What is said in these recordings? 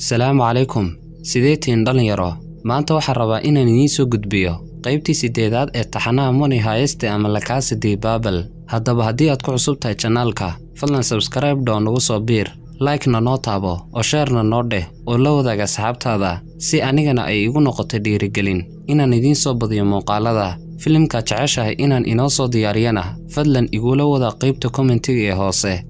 salaamu calaykum sideetiin dhallinyaro maanta waxaan rabaa inaan idiin soo gudbiyo qaybtii siddeedaad ee taxanaha moni hayeste ama lakaasa dii haddaba haddii aad ku cusub tahay janaalka fadlan sabskarayb dhow nagu soo biir laykna noo taabo oo sheerna noo dheh oo la wadaaga asxaabtaada si anigana ay igu noqotay dhiirigelin inaan idiin soo badiyo muuqaalada filimkaad jeceshahay inaan inoo soo diyaariyana fadlan igula wadaa qaybta kommentiga ee hoose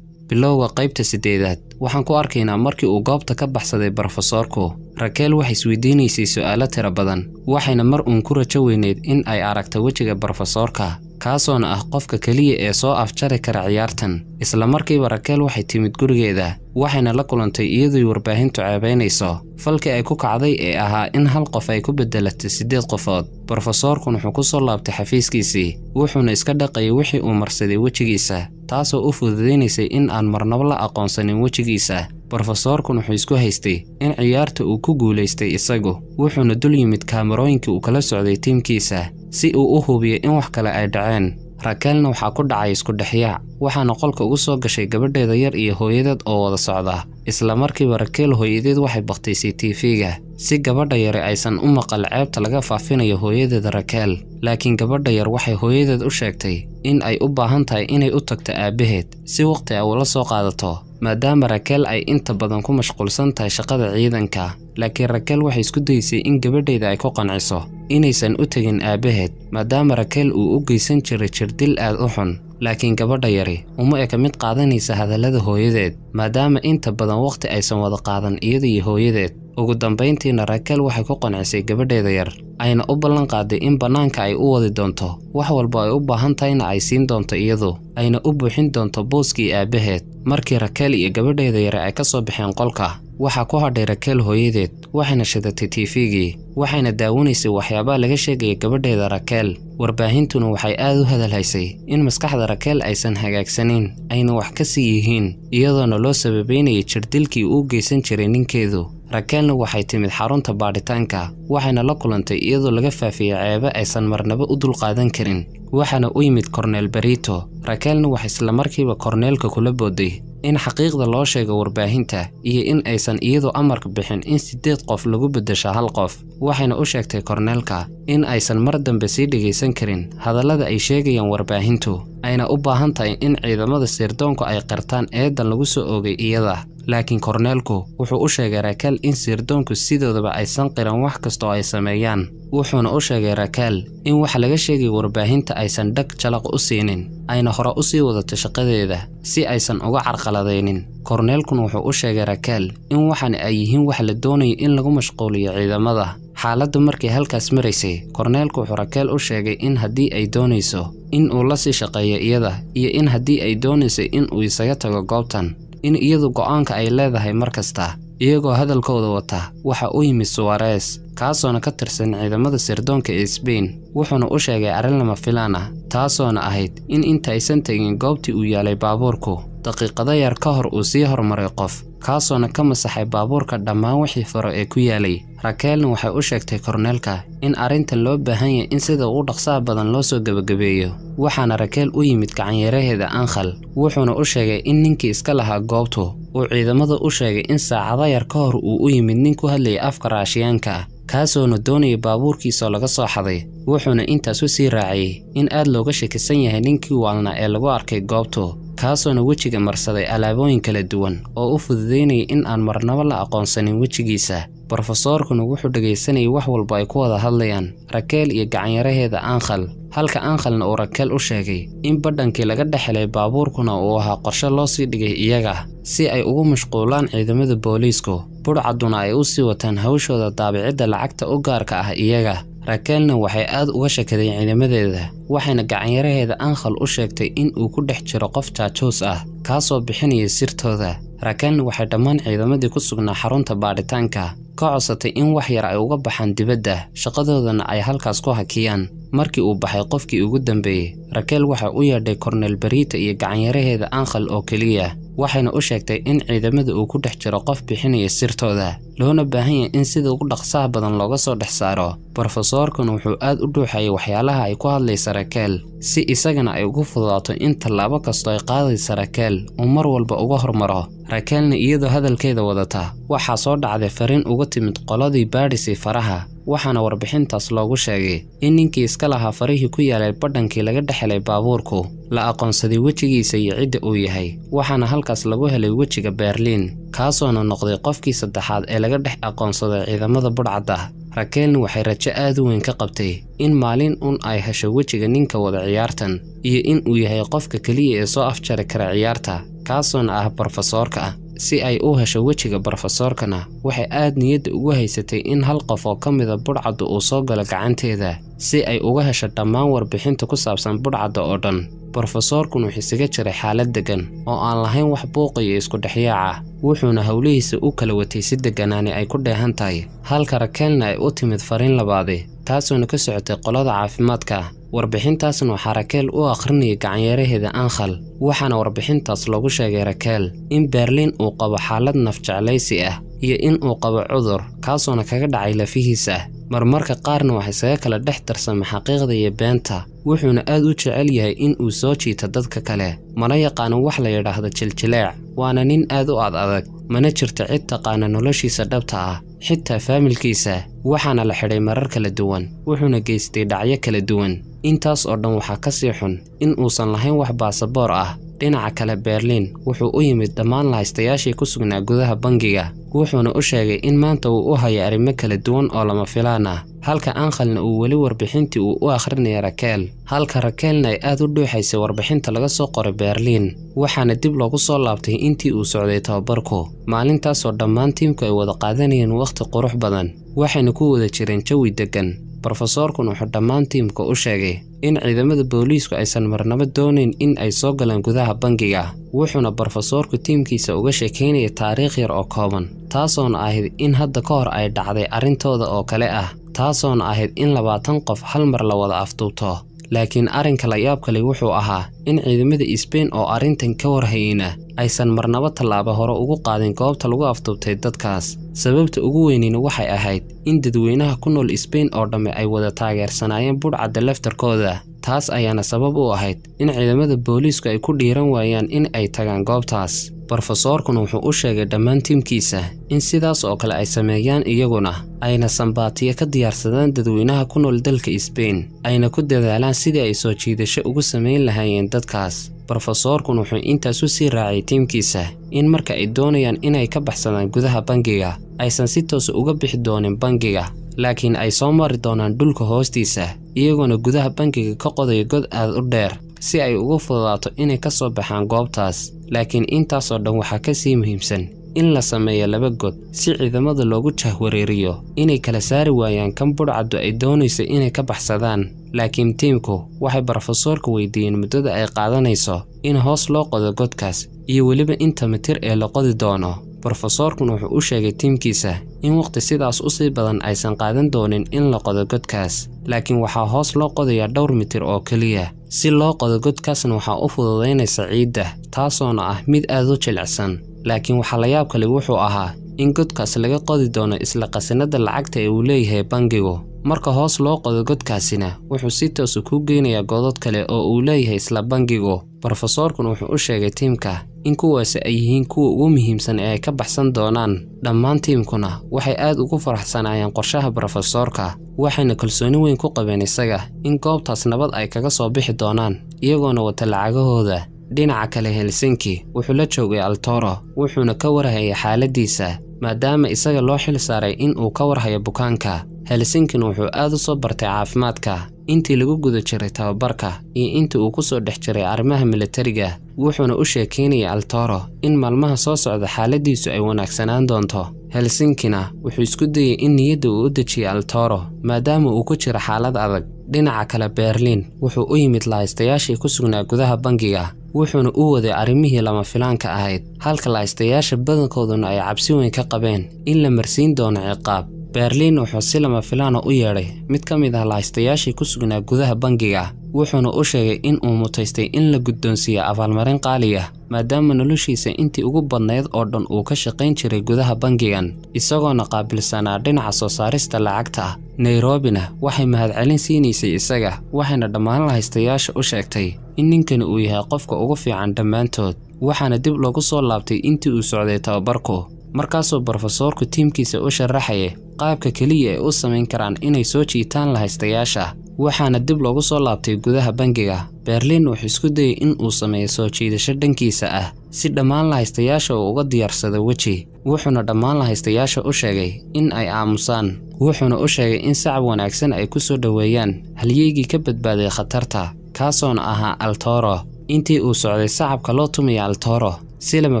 bilowga qaybta siddeedaad waxaan ku arkaynaa markii uu goobta ka baxsaday brofesoorku rakeel waxay isweydiinaysay su'aalo tira badan waxayna mar uun ku rajo weyneyd in ay aragto wejiga brofesoorka kaasoona ah qofka keliya ee soo afjari kara ciyaartan isla markiiba rakeel waxay timid gurigeeda waxayna la kulantay iyaduy warbaahintu ceebaynayso falkii ay ku kacday ee ahaa in hal qof ay ku beddelatay siddeed qofood brofesoorkun wuxuu ku soo laabtay xafiiskiisii wuxuuna iska dhaqayay wixii uu marsaday wejigiisa taasoo u fududaynaysay in aan marnabo la aqoonsanin wejigiisa brofesoorkun wuxuu isku haystay in ciyaarta uu ku guulaystay isagu wuxuuna dul yimid kaamarooyinkii uu kala socday tiimkiisa si uu u hubiyo in wax kale ay dhaceen rakeelna waxaa ku dhacay isku dhexyaac waxaana qolka ugu soo gashay gabadheeda yar iyo hooyadeed oo wada socda isla markiiba rakeel hooyadeed waxay bakhtaysay ga si gabadha yari aysan u maqal ceebta laga faafinayo hooyadeeda rakeel laakiin gabadha yar waxay hooyadeed u sheegtay in ay u baahan tahay inay u tagto aabbaheed si wakhti ay ula soo qaadato maadaama rakeel ay inta badan ku mashquulsan tahay shaqada ciidanka laakiin rakeel waxay isku daysay in gabadheeda ay ku qanciso inaysan u tegin aabbaheed maadaama rakeel uu u geysan jiray jirdil aad u xun laakiin gabadha yari uma eka mid qaadanaysa hadallada hooyadeed maadaama inta badan wakhti aysan wada qaadan iyada iyo hooyadeed ugu dambayntiina rakaal waxay ku qancisay gabadheeda yar ayna u ballan qaaday in bannaanka ay u wadi doonto wax walba ay u baahan tahayna ay siin doonto iyadu ayna u buuxin doonto booskii aabbaheed markii rakeel iyo gabadheeda yare ay ka soo baxeen qolka waxaa ku hadhay rakeel hooyadeed waxayna shidatay tifigii waxayna daawanaysay waxyaabaha laga sheegaya gabadheeda rakeel warbaahintuna waxay aad u hadalhaysay in maskaxda rakeel aysan hagaagsanin ayna wax ka sii yihiin iyadoona loo sababaynayay jirdilkii uu geysan jiray ninkeedu rakeen waxay timid xarunta baadhitaanka waxayna la kulantay iyadoo laga faafiyey ceebo aysan marnaba u dulqaadan karin waxaana u yimid korneel barito rakeelna waxa islamarkiiba korneelka kula booday in xaqiiqda loo sheego warbaahinta iyo in aysan iyadoo amarka bixin in siddeed qof lagu beddesha hal qof waxayna u sheegtay korneelka in aysan mar dambe sii dhegaysan karin hadallada ay sheegayaan warbaahintu ayna u baahan tahay in ciidamada sirdoonku ay qirtaan eedan lagu soo oogay iyada laakiin korneelku wuxuu u sheegay rakaal in sirdoonku sidoodaba aysan qiran wax kasta oo ay sameeyaan wuxuuna u sheegay rakaal in wax laga sheegay warbaahinta aysan dhag jalaq u siinin ayna hore u sii wadato shaqadeeda si aysan uga carqaladaynin korneelkuna wuxuu u sheegay rakaal in waxan ay yihiin wax la doonayo in lagu mashquuliyo ciidamada xaaladdu markii halkaas maraysay korneelku wuxuu rakeel u sheegay in haddii ay doonayso in uu la sii shaqeeyo iyada iyo in haddii ay doonayso in uu isaga tago goobtan in iyadu go'aanka ay leedahay mar kasta iyagoo hadalkooda wata waxa u yimid suwares kaasoona ka tirsan ciidamada sirdoonka ee sbain wuxuuna u sheegay arrin lama filaan ah taasoona ahayd in inta aysan tegin goobtii uu yaalay baabuurku daqiiqado yar ka hor uu sii hormaray qof kaasoona ka masaxay baabuurka dhammaan wixii faro ee ku yaalay rakeelna waxay u sheegtay korneelka in arrinta loo baahan yahay in sida ugu dhaqsaha badan loo soo gebagabeeyo waxaana rakeel u yimid gacanyaraheeda ankhal wuxuuna u sheegay in ninkii iska lahaa goobtu uu ciidamada u sheegay in saacado yar ka hor uu u yimid nin ku hadlayay afka raashiyaanka kaasoona doonaya baabuurkiisaoo laga soo xaday wuxuuna intaasu sii raacayay in aad looga shakisan yahay ninkii waalna ee lagu arkay goobtu kaasoona wejiga marsaday alaabooyin kala duwan oo u fududaynayay in aan marnabo la aqoonsanin wejigiisa brofesoorkuna wuxuu dhegaysanayay wax walba ay ku wada hadlayaan rakeel iyo gacanyaraheeda aankhal halka aankhalna uu rakeel u sheegay in badhankii laga dhexelay baabuurkuna ah uu ahaa qorshe loo sii dhigay iyaga si ay ugu mashquulaan ciidamada booliisku budhcadduna ay u sii wataan hawshooda daabicidda lacagta u gaarka ah iyaga rakeelna waxay aad uga shakadeen ciidamadeeda waxayna gacanyaraheeda aankhal u sheegtay in uu ku dhex jiro qof jaajuus ah kaasoo bixinaya sirtooda rakeelna waxay dhammaan ciidamadii ku sugnaa xarunta baadhitaanka ka codsatay in wax yar ay uga baxaan dibadda shaqadoodana ay halkaas ku hakiyaan markii uu baxay qofkii ugu dambeeyey rakeel waxay u yeedhay kornel bariita iyo gacanyaraheeda ankhal oo keliya waxayna u sheegtay in ciidamada uu ku dhex jiro qof bixinaya sirtooda loona baahan yahay in sida ugu dhaqsaha badan looga soo dhex saaro brofesoorkan wuxuu aad u dhuuxayay waxyaalaha ay ku hadlaysa rakeel si isagana ay ugu fududaato in tallaabo kastoo ay qaadaysa rakeel uu mar walba uga hormaro rakeelna iyadoo hadalkeeda wadata waxaa soo dhacday farin uga timid qoladii baadhisay faraha waxaana warbixintaas loogu sheegay in ninkii iska lahaa farihii ku yaalay badhankii laga dhex helay baabuurku la aqoonsaday wejigiisa iyo cidda uu yahay waxaana halkaas lagu helay wejiga berliin kaasoona noqday qofkii saddexaad ee laga dhex aqoonsaday ciidamada budhcadda rakeelna waxay rajo aad u weyn ka qabtay in maalin un ay hesho wejiga ninka wada ciyaartan iyo in uu yahay qofka keliya ee soo afjari kara ciyaarta kaasoona ah brofesoorka ah si ay u hesho wejiga brofesoorkana waxay aad niyadda ugu haysatay in hal qof oo ka mida ah budhcadda uu soo galo gacanteeda si ay uga hesho dhammaan warbixinta ku saabsan budhcadda oo dhan brofesoorkun wuxuu isaga jiray xaalad deggan oo aan lahayn wax buuqiyo iskudhexyaac ah wuxuuna howlihiisa u kala watay si degganaani ay ku dheehan tahay halka rakeelna ay u timid fariin labaadi taasoona ka socotay qolada caafimaadka warbixintaasna waxaa rakeel u akhrinaya gacanyaraheeda ankhal waxaana warbixintaas lagu sheegay rakeel in berliin uu qabo xaalad nafjeclaysi ah iyo in uu qabo cudur kaasoona kaga dhacay lafihiisa ah. marmarka qaarna wax isaga kala dhex tarsama xaqiiqda iyo beenta wuxuuna aad u jecel yahay in uu soo jiito dadka kale mana yaqaano wax la yidhaahdo jiljileec waana nin aad u ad adag mana jirta cid taqaana noloshiisa dhabta ah xitaa faamilkiisa waxaana la xidhay marar kala duwan wuxuuna geystay dhacyo kala duwan intaas oo dhan waxaa ka sii xun in uusan lahayn wax baasaboor ah dhinaca kale berliin wuxuu u yimid dhammaan lahaystayaashii ku sugnaa gudaha bangiga wuxuuna u sheegay in maanta uu u hayo arrimo kala duwan oo lama filaan ah halka ankhalna uu weli warbixintii uu u akhrinaya rakeel halka rakeelna ay aad u dhuuxaysay warbixinta laga soo qoray berliin waxaana dib loogu soo laabtay intii uu socday tababarku maalintaasoo dhammaan tiimku ay wada qaadanayeen wakhti qurux badan waxayna ku wada jireen jawi deggan brofesoorkuna wuxuu dhammaan tiimka u sheegay in ciidamada booliisku aysan marnabo doonayn in ay soo galeen gudaha bangiga wuxuuna brofesoorku tiimkiisa uga sheekaynaya taariikh yar oo kooban taasoona ahayd in hadda ka hor ay dhacday arrintooda oo kale ah taasoona ahayd in labaatan qof hal mar la wada afduubto laakiin arrinka la yaab kale wuxuu ahaa in ciidamada isbein oo arrintan ka warhayeyna aysan marnabo tallaaba hore ugu qaadin goobta lagu afduubtay dadkaas sababta ugu weynina waxay ahayd in dadweynaha ku nool sbain oo dhamme ay wada taageersanaayeen budhcadda laftarkooda taas ayaana sabab u ahayd in ciidamada booliisku ay ku dhiiran waayaan in ay tagaan goobtaas brofesoorkuna wuxuu u sheegay dhammaan tiimkiisa in sidaas oo kale ay sameeyaan iyaguna ayna sambaatiyo ka diyaarsadaan dadweynaha ku nool dalka sbein ayna ku dadaalaan sidii ay soo jiidasho ugu samayn lahaayeen dadkaas brofesoorkuna wuxuu intaas u sii raacay tiimkiisa in marka ay doonayaan inay ka baxsadaan gudaha bangiga aysan si toosa ah uga bixi doonin bangiga laakiin ay soo mari doonaan dhulka hoostiisa iyagoona gudaha bangiga ka qodaya god aad u dheer si ay ugu fududaato inay ka soo baxaan goobtaas laakiin intaasoo dhan waxaa ka sii muhiimsan in la sameeyo laba god si ciidamada loogu jahwareeriyo inay kala saari waayaan kan budhcaddu ay doonayso inay ka baxsadaan laakiin tiimku waxay brofesoorka weydiiyeen muddada ay qaadanayso in hoos loo qodo godkaas iyo weliba inta mitir ee la qodi doono brofesoorkuna wuxuu u sheegay tiimkiisa in wakhti sidaas u sii badan aysan qaadan doonin in la qodo godkaas laakiin waxaa hoos loo qodayaa dhowr mitir oo keliya si loo qodo godkaasna waxaa u fududaynaysa ciidda taasoona ah mid aad u jilicsan laakiin waxaa la yaab kale wuxuu ahaa in godkaas laga qodi doono isla qasanada lacagta ee uu leeyahay bangigu marka hoos loo qodo godkaasina wuxuu si toosa ah kuu geynayaa godod kale oo uu leeyahay isla bangigu brofesoorkun wuxuu u sheegay tiimka in kuwaasi ay yihiin kuwa ugu muhiimsan ee ay ka baxsan doonaan dhammaan tiimkuna waxay aad ugu faraxsanaayeen qorshaha brofesoorka waxayna kalsooni weyn ku qabeen isaga in goobtaas nabad ay kaga soo bixi doonaan iyagoona wata lacagahooda dhinaca kale helsinki wuxuu la joogay altoro wuxuuna ka warhayay xaaladdiisa maadaama isaga loo xil saaray in uu ka warhayo bukaanka helsinkin wuxuu aad u soo bartay caafimaadka intii lagu guda jiray tababarka iyo intii uu ku soo dhex jiray arrimaha milatariga wuxuuna u sheekeynayay altoro in maalmaha soo socda xaaladiisu ay wanaagsanaan doonto helsinkina wuxuu isku dayey in niyadda uu u dejiyey altoro maadaama uu ku jiro xaalad adag dhinaca kale berliin wuxuu u yimid lahaystayaashii ku sugnaa gudaha bangiga wuxuuna u waday arrimihii lama filaanka ahayd halka lahaystayaasha badankooduna ay cabsi weyn ka qabeen in la marsiin doono ciqaab berliin wuxuu si lama filaana u yeedhay mid ka mid ah lahaystayaashii ku sugnaa gudaha bangiga wuxuuna u sheegay in uu mutaystay in la guddoonsiiyo abaalmarin qaali ah maadaama noloshiisa intii ugu badnayd oo dhan uu ka shaqayn jiray gudaha bangigan isagoona qaabilsanaa dhinaca soo saarista lacagta ah. nairobina waxay mahadcelin siinaysay isaga waxayna dhammaan lahaystayaasha u sheegtay in ninkani uu yahay qofka ugu fiican dhammaantood waxaana dib loogu soo laabtay intii uu socday tababarku markaasuu brofesoorku tiimkiisa u sharaxaya qaabka keliya ay u samayn karaan inay soo jiitaan lahaystayaasha waxaana dib loogu soo laabtay gudaha bangiga berlin wuxuu isku dayay in uu sameeyo soo jiidasho dhankiisa ah si dhammaan lahaystayaasha uu uga diyaarsado weji wuxuuna dhammaan lahaystayaasha u sheegay in ay aamusaan wuxuuna u sheegay in sacab wanaagsan ay ku soo dhoweeyaan halyeygii ka badbaaday khatarta kaasoona ahaa altoro intii uu socday sacabka loo tumaya altoro silama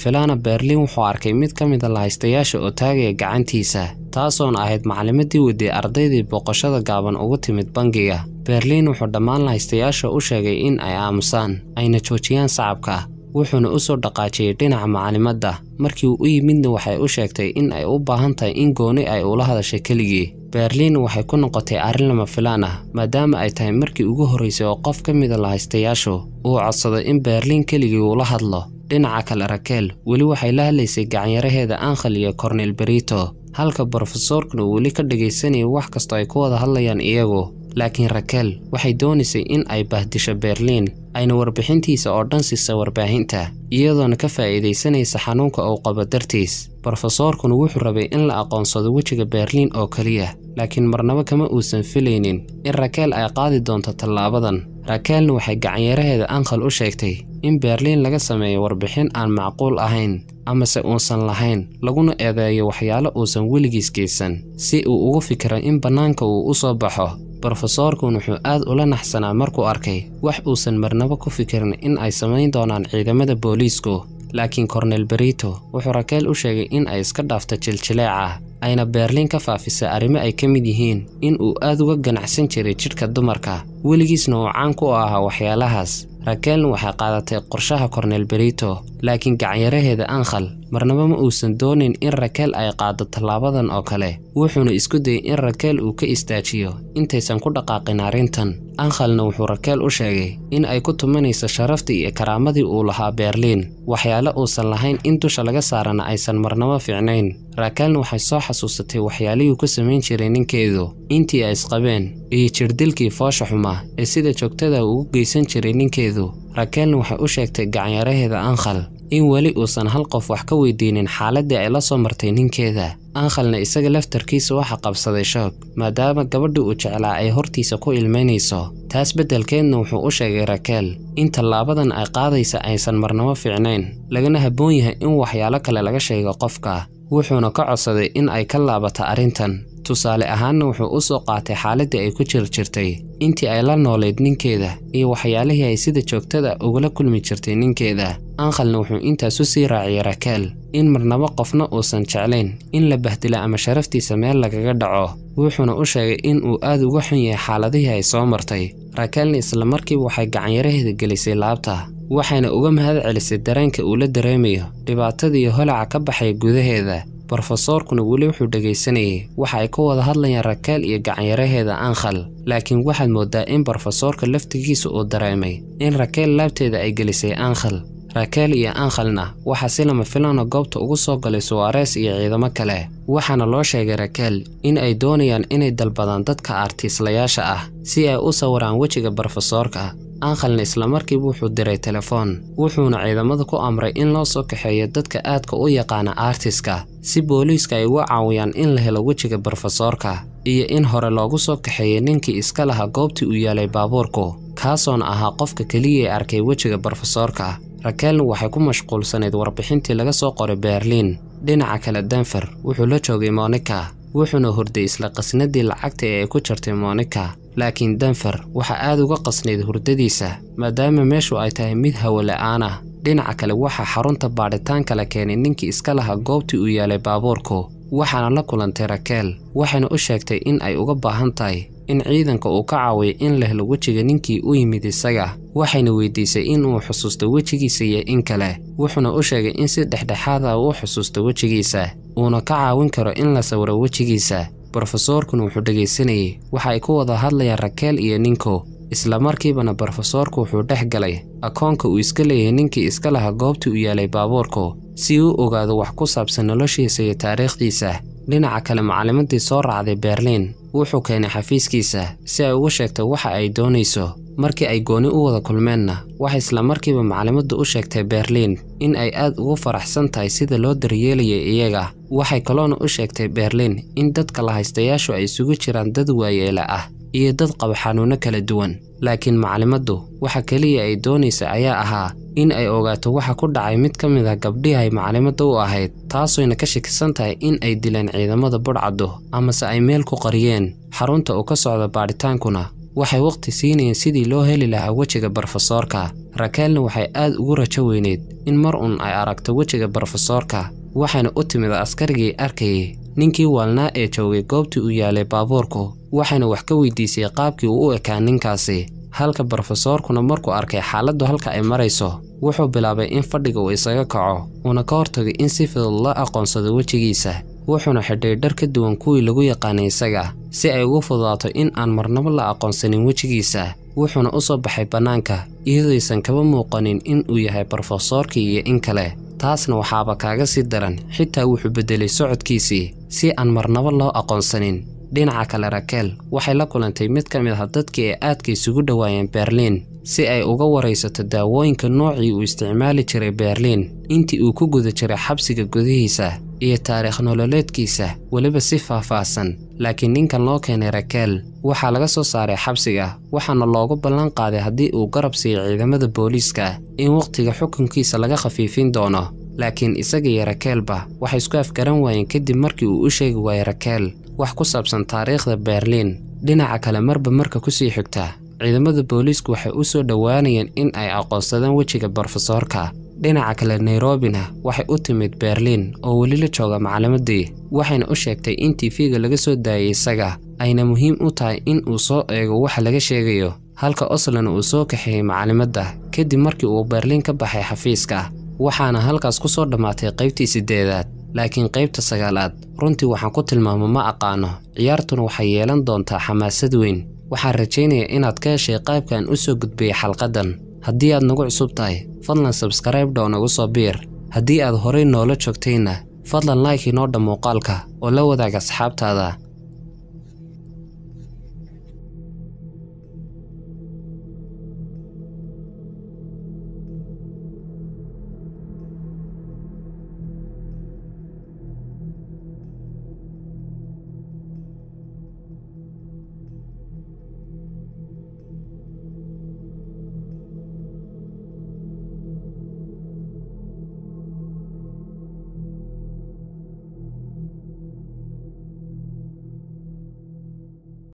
filana berlin wuxuu arkay mid ka mida ah lahaystayaasha oo taagaya gacantiisa taasoona ahayd macalimadii weydey ardaydii booqashada gaaban ugu timid bangiga berliin wuxuu dhammaan lahaystayaasha u sheegay in ay aamusaan ayna joojiyaan sacabka wuxuuna u soo dhaqaajiyey dhinaca macalimadda markii uu u yimidna waxay u sheegtay in ay u baahan tahay in gooni ay ula hadashay keligii berliin waxay ku noqotay arrin lama filaan ah maadaama ay tahay markii ugu horraysay oo qof ka mid mida ah lahaystayaashu uu codsado in berliin keligii uula hadlo dhinaca kale rakeel weli waxay la hadlaysay gacanyaraheeda ankhel iyo kornel berito halka brofesoorkuna uu weli ka dhegaysanayay wax kastoo ay ku wada hadlayaan iyagu laakiin rakeel waxay doonaysay in ay bahdisho berliin ayna warbixintiisa oo dhan siisa warbaahinta iyadoona ka faa'iidaysanaysa xanuunka uu qabo dartiis brofesoorkuna wuxuu rabay in la aqoonsado wejiga berliin oo keliya laakiin marnabo kama uusan filaynin in rakeel ay qaadi doonto tallaabadan rakeelna waxay gacanyaraheeda ankhal u sheegtay in berliin laga sameeyo warbixin aan macquul ahayn amase uusan lahayn laguna eedeeyo waxyaalo uusan weligiis geysan si uu ugu fikiro in bannaanka uu u soo baxo brofesoorkun wuxuu aad ula naxsanaa markuu arkay wax uusan marnabo ku fikirin in ay samayn doonaan ciidamada booliisku laakiin kornel berito wuxuu rakeel u sheegay in ay iska dhaafta jiljileeca ayna berliin ka faafisay arrimo ay ka mid yihiin in uu aad uga ganacsan jiray jidhka dumarka weligiisna uu caan ku ahaa waxyaalahaas Raquel waxay qaadatay qorshaha Cornel Berito, laakiin gacan ankhal Angel marnaba ma uusan doonin in rakeel ay qaado tallaabadan oo kale wuxuuna isku dayay in rakeel uu ka istaajiyo intaysan ku dhaqaaqin arrintan ankhalna wuxuu rakeel u sheegay in ay ku tumanayso sharaftii iyo karaamadii uu lahaa Berliin waxyaale uusan lahayn in dusha laga saarana aysan marnaba fiicnayn raakaanna waxay soo xasuusatay waxyaalihii ku samayn jiray ninkeedu intii ay isqabeen iyo jirdilkii foosha xuma ee sida joogtada uu ugu geysan jiray ninkeedu raakaanna waxay u sheegtay gacanyaraheeda ankhal in weli uusan hal qof wax ka weydiinin xaaladdii ay la soo martay ninkeeda ankhalna isaga laftarkiisa waxa qabsaday shoog maadaama gabadhii uu jeclaa ay hortiisa ku ilmaynayso taas beddelkeedna wuxuu u sheegay rakeel in tallaabadan ay qaadaysa aysan marnamo fiicnayn lagana habboon yahay in waxyaalo kale laga sheego qofka wuxuuna ka codsaday in ay ka laabato arrintan tusaale ahaanna wuxuu u soo qaatay xaaladdii ay ku jir jirtay intii ay la noolayd ninkeeda iyo waxyaalihii ay sida joogtada ugala kulmi jirtay ninkeeda ankhalna wuxuu intaas u sii raaciyay rakaal in marnabo qofna uusan jeclayn in la bahdilo ama sharaftiisa meel lagaga dhaco wuxuuna u sheegay in uu aad uga xun yahay xaaladihii ay soo martay rakaalna isla markiiba waxay gacanyaraheeda gelisay laabta waxayna uga mahad celisay dareenka uu la dareemayo dhibaatadiiyo holaca ka baxay gudaheeda brofesoorkuna weli wuxuu dhegaysanayay waxa ay ku wada hadlayaan rakeel iyo gacanyaraheeda ankhal laakiin waxaad mooddaa in brofesoorka laftigiisa uu dareemay in rakeel laabteeda ay gelisay ankhal rakeel iyo ankhalna waxaa si lama filana goobta ugu soo galay suwarees iyo ciidamo kale waxaana loo sheegay rakeel in ay doonayaan inay dalbadaan dadka artiislayaasha ah si ay u sawiraan wejiga brofesoorka aqalna islamarkiiba wuxuu diray telefoon wuxuuna ciidamada ku amray in loo soo kaxeeyo dadka aadka u yaqaana aartiska si booliiska ay uga caawiyaan in la helo wejiga brofesoorka iyo in hore loogu soo kaxeeyey ninkii iska lahaa goobtii uu yaalay baabuurku kaasoona ahaa qofka keliya ee arkay wejiga brofesoorka rakeelna waxay ku mashquulsanayd warbixintii laga soo qoray berliin dhinaca kale denfer wuxuu la joogay monika wuxuuna hurday isla qasnadii lacagta ee ay ku jartay monica laakiin danfer waxaa aad uga qasnayd hurdadiisa maadaama meeshu ay tahay mid hawo aan ah dhinaca kale waxaa xarunta baadhitaankala keenay ninkii iska lahaa goobtii uu yaalay baabuurku waxaana la kulantay rakeel waxayna u sheegtay in ay uga baahan tahay in ciidanka uu ka caawiyay in lehlo wejiga ninkii u yimid isaga waxayna weydiisay inuu xusuusto wejigiisa iyo in kale wuxuuna u sheegay in si dhexdhexaada ah u xusuusto wejigiisa uuna ka caawin karo in la sawiro wejigiisa brofesoorkuna wuxuu dhegaysanayey waxa ay ku wada hadlayaan rakeel iyo ninko isla markiibana brofesoorku wuxuu dhex galay akoonka uu iska leeyahay ninkii iska lahaa goobtii u yaalay baabuurku si uu ogaado wax ku saabsan noloshiisa iyo taariikhdiisa dhinaca kale macallimadii soo raacday berliin wuxuu keenay xafiiskiisa si ay ugu sheegto waxa ay doonayso markii ay gooni u wada kulmeenna waxay isla markiiba macalimaddu u sheegtay berliin in ay aad ugu faraxsan tahay sida loo daryeelayay iyaga waxay kaloona u sheegtay berliin in dadka la haystayaashu ay isugu jiraan dad waayeela ah iyo dad qaba xanuunno kala duwan laakiin maclimaddu waxa keliya ay doonaysa ayaa ahaa in ay ogaato waxa ku dhacay mid ka mid ah gabdhihay macalimadda u ahayd taasooyna ka shakisan tahay in ay dileen ciidamada budhcaddu amase ay meel ku qariyeen xarunta uu ka socda baadhitaankuna waxay wakhti siinayeen sidii loo heli lahaa wejiga barofesoorka rakeelna waxay aad ugu rajo weyneyd in mar un ay aragto wejiga barofesoorka waxaana u timid askarigii arkayay ninkii waalnaa ee joogay goobtii uu yaalay baabuurku waxaana wax ka weydiisay qaabkii uu u ekaa ninkaasi halka brofesoorkuna markuu arkay xaaladdu halka ay marayso wuxuu bilaabay in fadhiga uu isaga kaco uuna ka hortagay in si fidud la aqoonsado wejigiisa wuxuuna xidhay dhar ka duwan kuwii lagu yaqaanay isaga si ay ugu fudaato in aan marnabo la aqoonsanin wejigiisa wuxuuna u soo baxay bannaanka iyadooysan kaba muuqanin in uu yahay barofesoorkii iyo in kale taasna waxaaba kaaga sii daran xitaa wuxuu beddelay socodkiisii si aan marnabo loo aqoonsanin dhinaca kale rakeel waxay la kulantay mid ka mid ah dadkii ay aadka isugu dhowaayeen berliin si ay uga waraysato daawooyinka noocii uu isticmaali jiray berliin intii uu ku guda jiray xabsiga gudihiisa iyo taariikh nololeedkiisa weliba si faah-faahsan laakiin ninkan loo keenay rakeel waxaa laga soo saaray xabsiga waxaana loogu ballan qaaday haddii uu garab siiyo ciidamada booliiska in wakhtiga xukunkiisa laga khafiifin doono laakiin isaga iyo rakeelba waxay isku afgaran waayeen kadib markii uu u sheegi waayey rakeel wax ku saabsan taariikhda berliin dhinaca kale marba marka ku sii xigta ciidamada booliisku waxay u soo dhowaanayeen in ay aqoonsadaan wejiga brofesoorka dhinaca kale nairobina waxay u timid berliin oo weli la jooga macalimaddii waxayna u sheegtay in tifiga laga soo daayay isaga ayna muhiim u tahay in uu soo eego waxa laga sheegayo halka oslon uu soo kaxeeyey macalimadda kadib markii uu berliin ka baxay xafiiska waxaana halkaas ku soo dhammaatay qaybtii siddeedaad laakiin qaybta sagaalaad runtii waxaan ku tilmaamo ma aqaano ciyaartuna waxay yeelan doontaa xamaasad weyn waxaan rajaynayaa inaad ka heshay qaabkaan u soo gudbiyey xalqaddan haddii aad nagu cusub tahay fadlan sabskrayb dhow nagu soo biir haddii aad horay noola joogtayna fadlan laykii noo dha muuqaalka oo la wadaag asxaabtaada